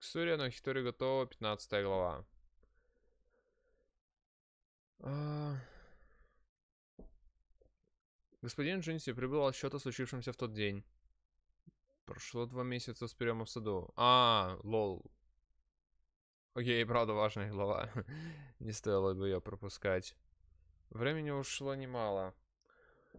Ксурия но Хитори готова, 15 глава. А... Господин Джинси прибыл от счета случившимся в тот день. Прошло два месяца с приема в саду. А, лол. Окей, правда, важная глава. Не стоило бы ее пропускать. Времени ушло немало.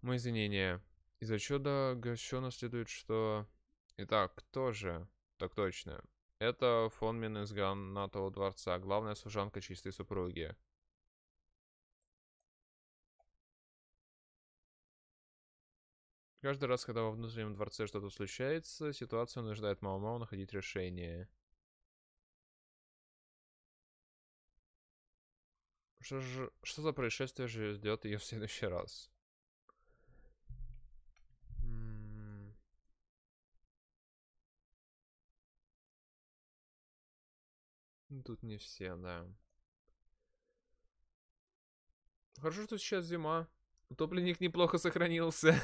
Мои извинения. Из отчета Гащона следует, что... Итак, кто же? Так точно. Это фон Мин из Гранатового дворца, главная служанка чистой супруги. Каждый раз, когда во внутреннем дворце что-то случается, ситуация нуждает Мао-Мао находить решение. Что, же, что за происшествие ждет ее в следующий раз? Ну, тут не все, да. Хорошо, что сейчас зима. Утопленник неплохо сохранился.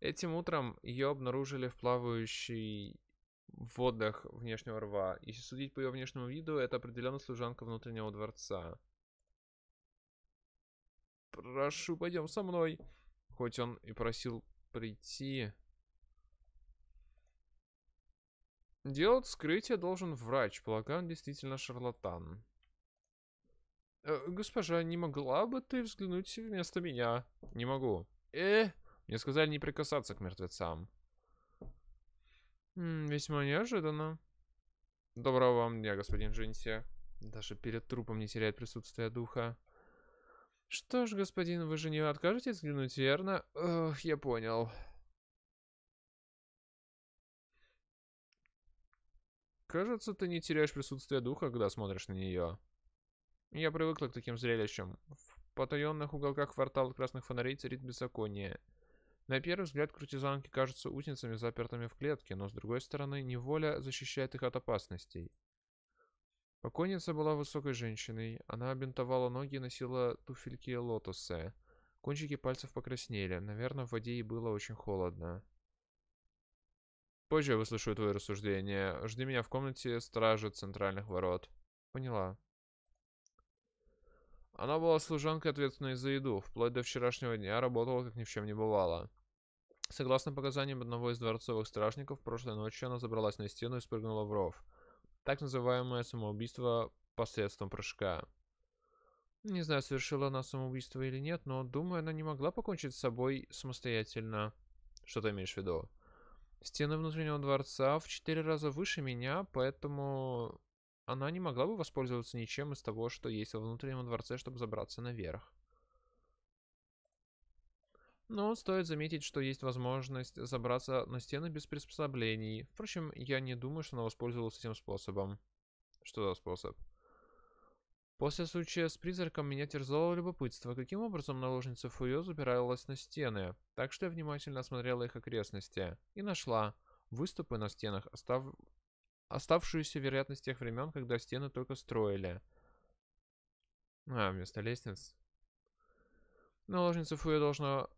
Этим утром ее обнаружили в плавающей водах внешнего рва. Если судить по ее внешнему виду, это определенно служанка внутреннего дворца. Прошу, пойдем со мной. Хоть он и просил прийти. Делать скрытие должен врач. Полагаю, он действительно шарлатан. Э, госпожа, не могла бы ты взглянуть вместо меня? Не могу. Э, мне сказали не прикасаться к мертвецам. М -м, весьма неожиданно. Доброго вам дня, господин Джинси. Даже перед трупом не теряет присутствие духа. Что ж, господин, вы же не откажетесь взглянуть, верно? Эх, я понял. Кажется, ты не теряешь присутствие духа, когда смотришь на нее. Я привыкла к таким зрелищам. В потаенных уголках квартала красных фонарей царит беззаконие. На первый взгляд крутизанки кажутся утницами, запертыми в клетке, но с другой стороны, неволя защищает их от опасностей. Покойница была высокой женщиной. Она бинтовала ноги и носила туфельки лотоса. Кончики пальцев покраснели. Наверное, в воде ей было очень холодно. Позже я выслушаю твои рассуждения. Жди меня в комнате стражи центральных ворот. Поняла. Она была служанкой, ответственной за еду. Вплоть до вчерашнего дня работала, как ни в чем не бывало. Согласно показаниям одного из дворцовых стражников, прошлой ночью она забралась на стену и спрыгнула в ров. Так называемое самоубийство посредством прыжка. Не знаю, совершила она самоубийство или нет, но думаю, она не могла покончить с собой самостоятельно. Что ты имеешь в виду? Стены внутреннего дворца в четыре раза выше меня, поэтому она не могла бы воспользоваться ничем из того, что есть во внутреннем дворце, чтобы забраться наверх. Но стоит заметить, что есть возможность забраться на стены без приспособлений. Впрочем, я не думаю, что она воспользовалась этим способом. Что за способ? После случая с призраком меня терзало любопытство, каким образом наложница Фурио запиралась на стены, так что я внимательно осмотрела их окрестности и нашла выступы на стенах, остав... оставшуюся вероятность тех времен, когда стены только строили. А, вместо лестниц. Наложница Фуя должна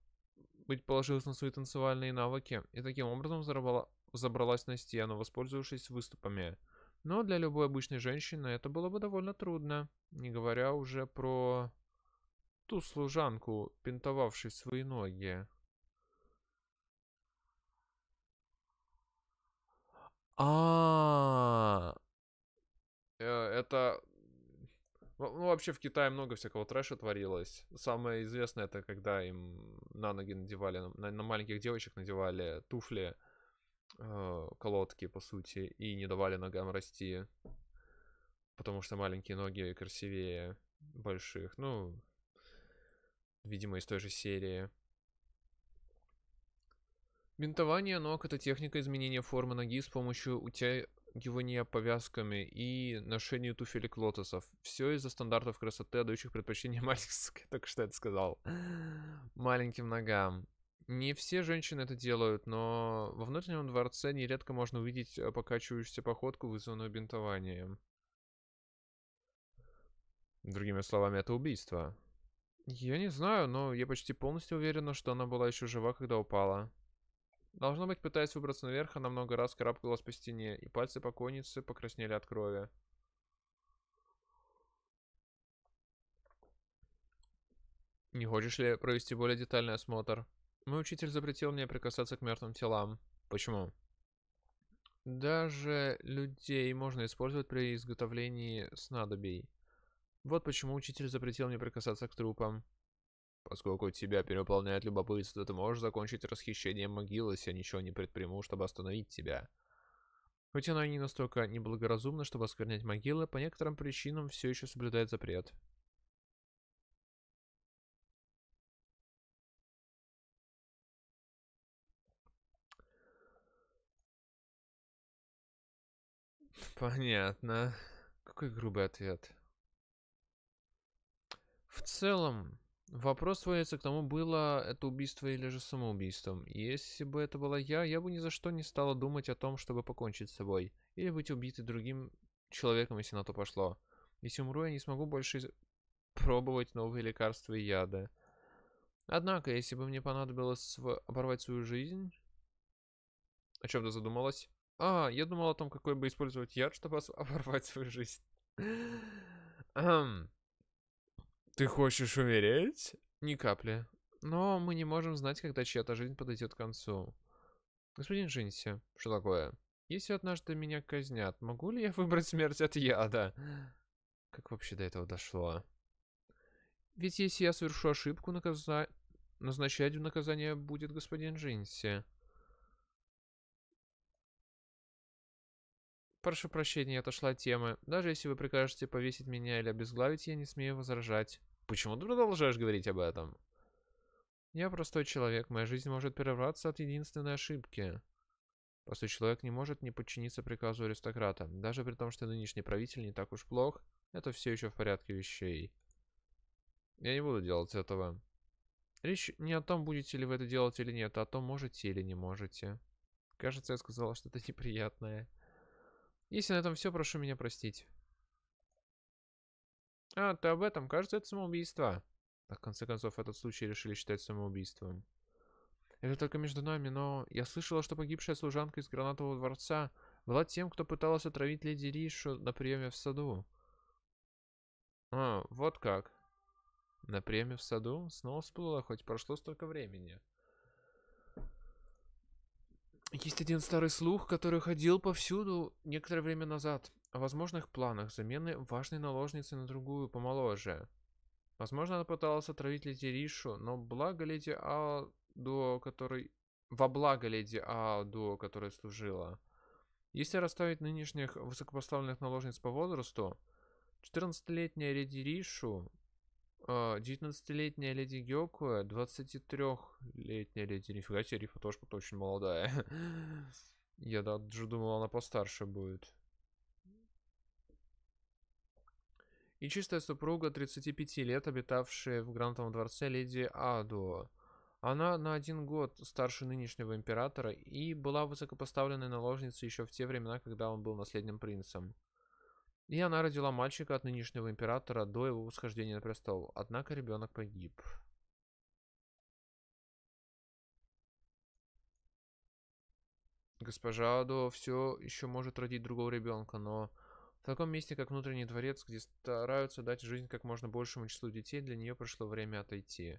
быть положилась на свои танцевальные навыки и таким образом забрала... забралась на стену, воспользовавшись выступами. Но для любой обычной женщины это было бы довольно трудно, не говоря уже про ту служанку, пинтовавшую свои ноги. А, э, это ну, ну, вообще в Китае много всякого трэша творилось. Самое известное это когда им на ноги надевали, на, на маленьких девочек надевали туфли, э, колодки, по сути, и не давали ногам расти. Потому что маленькие ноги красивее больших. Ну, видимо, из той же серии. Бинтование ног — это техника изменения формы ноги с помощью утягивания повязками и ношения туфелек лотосов. Все из-за стандартов красоты, отдающих предпочтение маленьким... Только что это сказал. Маленьким ногам. Не все женщины это делают, но во внутреннем дворце нередко можно увидеть э, покачивающуюся походку, вызванную бинтованием. Другими словами, это убийство. Я не знаю, но я почти полностью уверена, что она была еще жива, когда упала. Должно быть, пытаясь выбраться наверх, она много раз карабкалась по стене, и пальцы покойницы покраснели от крови. Не хочешь ли провести более детальный осмотр? Мой учитель запретил мне прикасаться к мертвым телам. Почему? Даже людей можно использовать при изготовлении снадобий. Вот почему учитель запретил мне прикасаться к трупам. Поскольку тебя переполняет любопытство, ты можешь закончить расхищение могилы, если я ничего не предприму, чтобы остановить тебя. Хоть она и не настолько неблагоразумна, чтобы осквернять могилы, по некоторым причинам все еще соблюдает запрет. Понятно. Какой грубый ответ. В целом, вопрос сводится к тому, было это убийство или же самоубийством. Если бы это была я, я бы ни за что не стала думать о том, чтобы покончить с собой. Или быть убитой другим человеком, если на то пошло. Если умру, я не смогу больше пробовать новые лекарства и яды. Однако, если бы мне понадобилось оборвать свою жизнь... О чем ты задумалась? А, я думал о том, какой бы использовать яд, чтобы оборвать свою жизнь. Хм. Ты хочешь умереть? Ни капли. Но мы не можем знать, когда чья-то жизнь подойдет к концу. Господин Джинси, что такое? Если однажды меня казнят, могу ли я выбрать смерть от яда? Как вообще до этого дошло? Ведь если я совершу ошибку, наказа... назначать в наказание будет господин Джинси. Прошу прощения, я отошла от темы. Даже если вы прикажете повесить меня или обезглавить, я не смею возражать. Почему ты продолжаешь говорить об этом? Я простой человек, моя жизнь может прерваться от единственной ошибки. Простой человек не может не подчиниться приказу аристократа. Даже при том, что нынешний правитель не так уж плох, это все еще в порядке вещей. Я не буду делать этого. Речь не о том, будете ли вы это делать или нет, а о том, можете или не можете. Кажется, я сказала что-то неприятное. Если на этом все, прошу меня простить. А, ты об этом? Кажется, это самоубийство. Так, в конце концов, этот случай решили считать самоубийством. Это только между нами, но я слышала, что погибшая служанка из Гранатового дворца была тем, кто пытался отравить леди Ришу на приеме в саду. А, вот как. На приеме в саду снова всплыло, хоть прошло столько времени. Есть один старый слух, который ходил повсюду некоторое время назад. О возможных планах замены важной наложницы на другую, помоложе. Возможно, она пыталась отравить леди Ришу, но благо леди Алдо, который... Во благо леди Алдо, которая служила. Если расставить нынешних высокопоставленных наложниц по возрасту, 14-летняя леди Ришу 19-летняя а, леди Гёкуэ, 23-летняя леди... Нифига себе, Рифа тоже -то очень молодая. Я даже думал, она постарше будет. И чистая супруга 35 лет, обитавшая в Грантовом дворце леди Адо. Она на один год старше нынешнего императора и была высокопоставленной наложницей еще в те времена, когда он был наследным принцем. И она родила мальчика от нынешнего императора до его восхождения на престол. Однако ребенок погиб. Госпожа Адо все еще может родить другого ребенка, но в таком месте, как внутренний дворец, где стараются дать жизнь как можно большему числу детей, для нее прошло время отойти.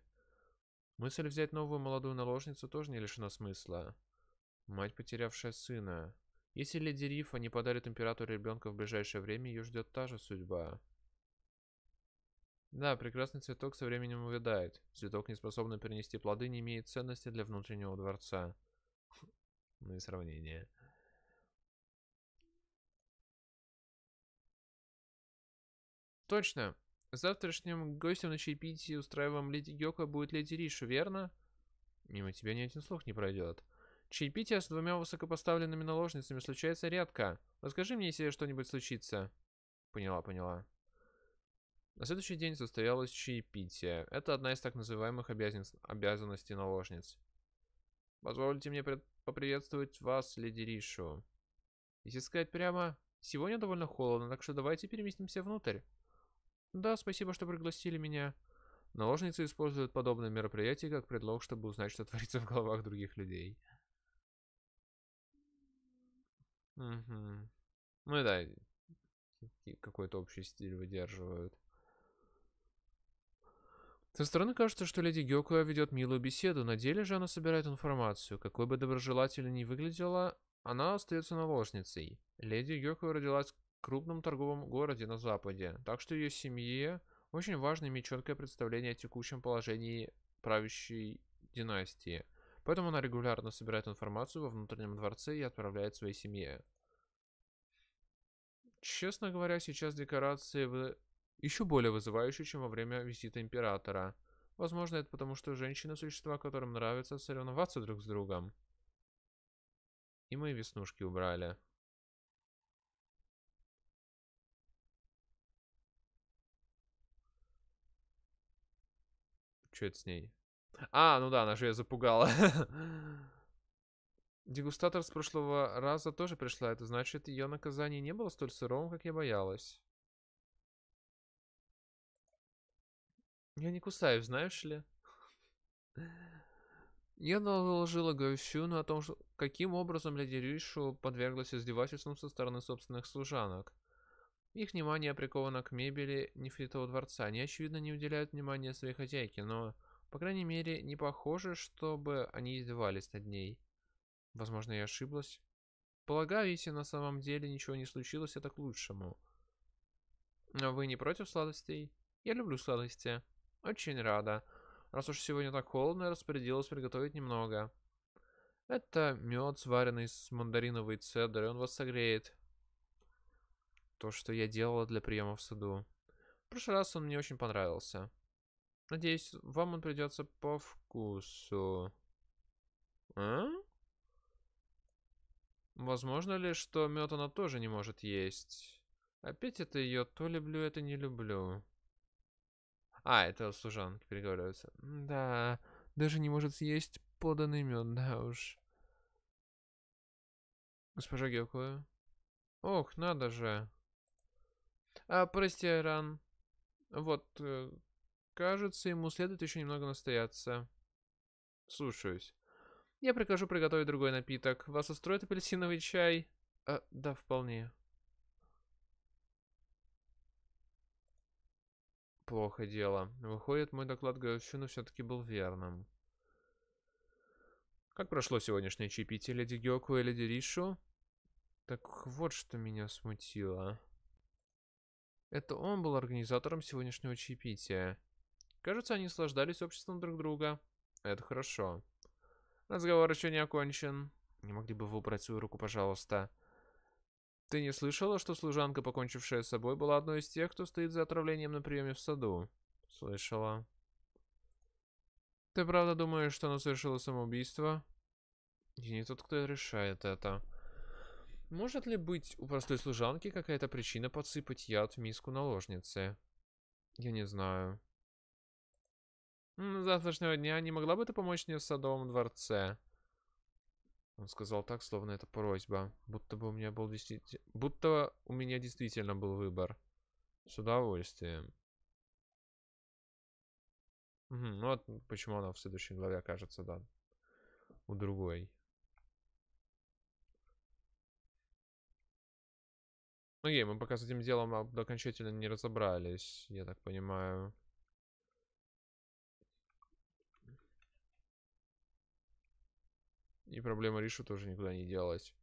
Мысль взять новую молодую наложницу тоже не лишена смысла. Мать, потерявшая сына. Если леди Рифа не подарит императору ребенка в ближайшее время, ее ждет та же судьба. Да, прекрасный цветок со временем увядает. Цветок, не способный перенести плоды, не имеет ценности для внутреннего дворца. Ну и сравнение. Точно. Завтрашним гостем на чаепитии устраиваем леди Гёка будет леди Ришу, верно? Мимо тебя ни один слух не пройдет. Чаепитие с двумя высокопоставленными наложницами случается редко. Расскажи мне, если что-нибудь случится. Поняла, поняла. На следующий день состоялось чаепитие. Это одна из так называемых обязан... обязанностей наложниц. Позвольте мне пред... поприветствовать вас, леди Ришу. Если сказать прямо, сегодня довольно холодно, так что давайте переместимся внутрь. Да, спасибо, что пригласили меня. Наложницы используют подобные мероприятия как предлог, чтобы узнать, что творится в головах других людей. Угу. Ну да, какой-то общий стиль выдерживают. Со стороны кажется, что леди Гёкуя ведет милую беседу, на деле же она собирает информацию. Какой бы доброжелательно ни выглядела, она остается наложницей. Леди Гёкуя родилась в крупном торговом городе на Западе, так что ее семье очень важно иметь четкое представление о текущем положении правящей династии. Поэтому она регулярно собирает информацию во внутреннем дворце и отправляет своей семье. Честно говоря, сейчас декорации в... еще более вызывающие, чем во время визита императора. Возможно, это потому, что женщины – существа, которым нравится соревноваться друг с другом. И мои веснушки убрали. Что это с ней? А, ну да, она же ее запугала. Дегустатор с прошлого раза тоже пришла. Это значит, ее наказание не было столь сыром, как я боялась. Я не кусаю, знаешь ли? Я наложила Гайсюну о том, что каким образом леди Ришу подверглась издевательствам со стороны собственных служанок. Их внимание приковано к мебели нефритового дворца. Они, очевидно, не уделяют внимания своей хозяйке, но по крайней мере, не похоже, чтобы они издевались над ней. Возможно, я ошиблась. Полагаю, если на самом деле ничего не случилось, это к лучшему. Но вы не против сладостей? Я люблю сладости. Очень рада. Раз уж сегодня так холодно, я распорядилась приготовить немного. Это мед, сваренный с мандариновой цедрой, он вас согреет. То, что я делала для приема в саду. В прошлый раз он мне очень понравился. Надеюсь, вам он придется по вкусу. А? Возможно ли, что мед она тоже не может есть? Опять это ее то люблю, это не люблю. А, это служанки переговариваются. Да, даже не может съесть поданный мед, да уж. Госпожа Гекуя. Ох, надо же. А, прости, Айран. Вот, э, Кажется, ему следует еще немного настояться. Слушаюсь. Я прикажу приготовить другой напиток. Вас устроит апельсиновый чай? А, да, вполне. Плохо дело. Выходит, мой доклад Гаущину все-таки был верным. Как прошло сегодняшнее чаепитие леди Гёку и леди Ришу? Так вот, что меня смутило. Это он был организатором сегодняшнего чаепития. Кажется, они наслаждались обществом друг друга. Это хорошо. Разговор еще не окончен. Не могли бы вы убрать свою руку, пожалуйста? Ты не слышала, что служанка, покончившая с собой, была одной из тех, кто стоит за отравлением на приеме в саду? Слышала. Ты правда думаешь, что она совершила самоубийство? И не тот, кто решает это. Может ли быть у простой служанки какая-то причина подсыпать яд в миску наложницы? Я не знаю завтрашнего дня не могла бы ты помочь мне в садовом дворце? Он сказал так, словно это просьба. Будто бы у меня был действительно... Будто у меня действительно был выбор. С удовольствием. Угу, ну вот почему она в следующей главе окажется, да. У другой. Окей, мы пока с этим делом окончательно не разобрались, я так понимаю. И проблема Ришу тоже никуда не делась.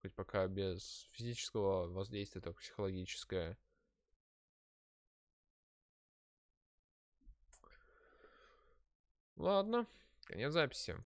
Хоть пока без физического воздействия, только психологическое. Ладно, конец записи.